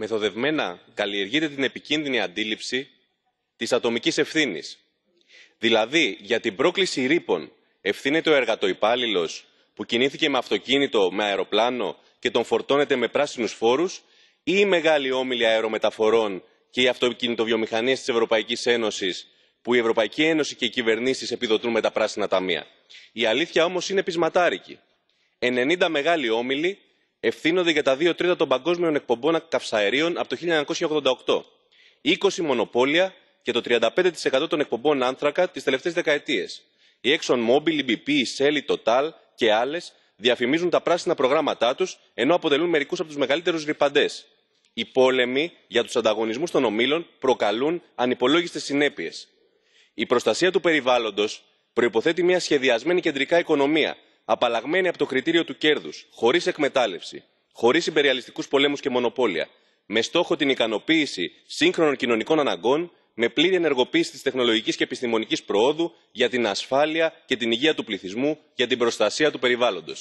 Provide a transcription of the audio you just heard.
μεθοδευμένα καλλιεργείται την επικίνδυνη αντίληψη της ατομικής ευθύνης. Δηλαδή, για την πρόκληση ρήπων ευθύνεται ο εργατοιπάλληλο που κινήθηκε με αυτοκίνητο, με αεροπλάνο και τον φορτώνεται με πράσινους φόρους ή οι μεγάλοι όμιλοι αερομεταφορών και οι αυτοκινητοβιομηχανίες της Ευρωπαϊκής Ένωσης που η Ευρωπαϊκή Ένωση και οι κυβερνήσεις επιδοτούν με τα πράσινα ταμεία. Η αλήθεια όμως είναι πεισματάρικη. 90 μεγάλοι όμιλοι ευθύνονται για τα δύο τρίτα των παγκόσμιων εκπομπών καυσαερίων από το. 1988. 20 μονοπόλια και το 35% των εκπομπών άνθρακα τις τελευταίες δεκαετίες. η exxon mobil η bp η shell η total και άλλες διαφημίζουν τα πράσινα προγράμματά τους ενώ αποτελούν μερικούς από τους μεγαλύτερους ρηπαντές. οι πόλεμοι για τους ανταγωνισμούς των ομίλων προκαλούν ανυπολόγιστες συνέπειες. η προστασία του περιβάλλοντος προϋποθέτει μια σχεδιασμένη κεντρικά οικονομία απαλλαγμένη από το κριτήριο του κέρδους χωρίς εκμετάλλευση χωρίς υπεριαλιστικούς πολέμους και μονοπόλια με στόχο την ικανοποίηση σύγχρονων κοινωνικών αναγκών με πλήρη ενεργοποίηση της τεχνολογικής και επιστημονικής προόδου για την ασφάλεια και την υγεία του πληθυσμού για την προστασία του περιβάλλοντος.